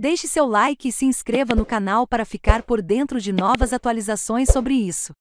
Deixe seu like e se inscreva no canal para ficar por dentro de novas atualizações sobre isso.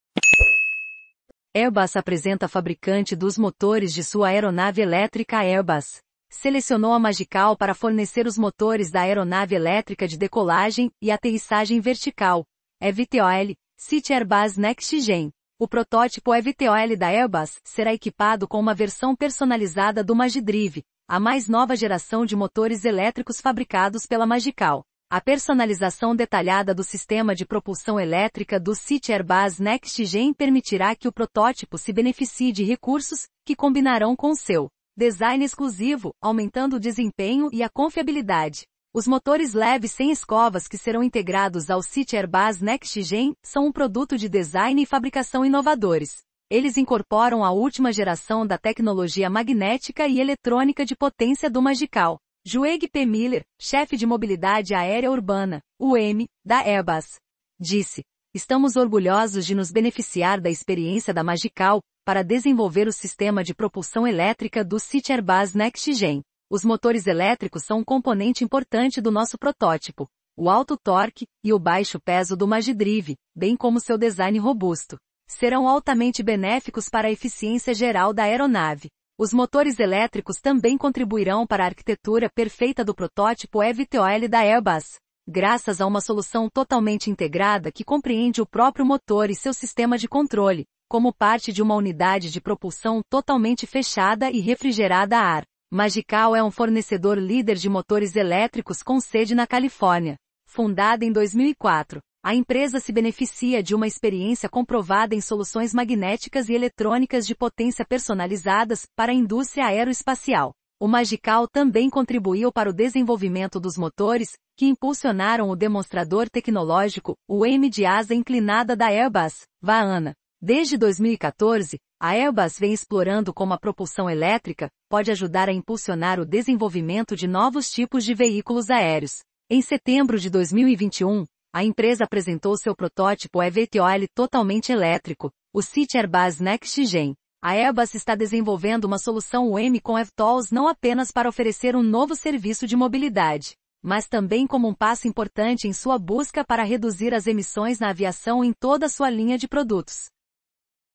Airbus apresenta a fabricante dos motores de sua aeronave elétrica Airbus. Selecionou a Magical para fornecer os motores da aeronave elétrica de decolagem e aterrissagem vertical, EVTOL, é City Airbus Next Gen. O protótipo EVTOL é da Airbus será equipado com uma versão personalizada do Magidrive, a mais nova geração de motores elétricos fabricados pela Magical. A personalização detalhada do sistema de propulsão elétrica do City Airbus Next Gen permitirá que o protótipo se beneficie de recursos que combinarão com seu design exclusivo, aumentando o desempenho e a confiabilidade. Os motores leves sem escovas que serão integrados ao City Airbus Next Gen são um produto de design e fabricação inovadores eles incorporam a última geração da tecnologia magnética e eletrônica de potência do Magical. Jueg P. Miller, chefe de mobilidade aérea urbana, UM, da Airbus, disse: Estamos orgulhosos de nos beneficiar da experiência da Magical para desenvolver o sistema de propulsão elétrica do City Airbus NextGen. Os motores elétricos são um componente importante do nosso protótipo, o alto torque e o baixo peso do Magidrive, bem como seu design robusto serão altamente benéficos para a eficiência geral da aeronave. Os motores elétricos também contribuirão para a arquitetura perfeita do protótipo EVTOL da Airbus, graças a uma solução totalmente integrada que compreende o próprio motor e seu sistema de controle, como parte de uma unidade de propulsão totalmente fechada e refrigerada a ar. Magical é um fornecedor líder de motores elétricos com sede na Califórnia. Fundada em 2004, a empresa se beneficia de uma experiência comprovada em soluções magnéticas e eletrônicas de potência personalizadas para a indústria aeroespacial. O Magical também contribuiu para o desenvolvimento dos motores, que impulsionaram o demonstrador tecnológico, o M de asa inclinada da Airbus, Vaana. Desde 2014, a Airbus vem explorando como a propulsão elétrica pode ajudar a impulsionar o desenvolvimento de novos tipos de veículos aéreos. Em setembro de 2021, a empresa apresentou seu protótipo EVTOL totalmente elétrico, o City Airbus Next Gen. A Airbus está desenvolvendo uma solução UM com EVTOLs não apenas para oferecer um novo serviço de mobilidade, mas também como um passo importante em sua busca para reduzir as emissões na aviação em toda a sua linha de produtos.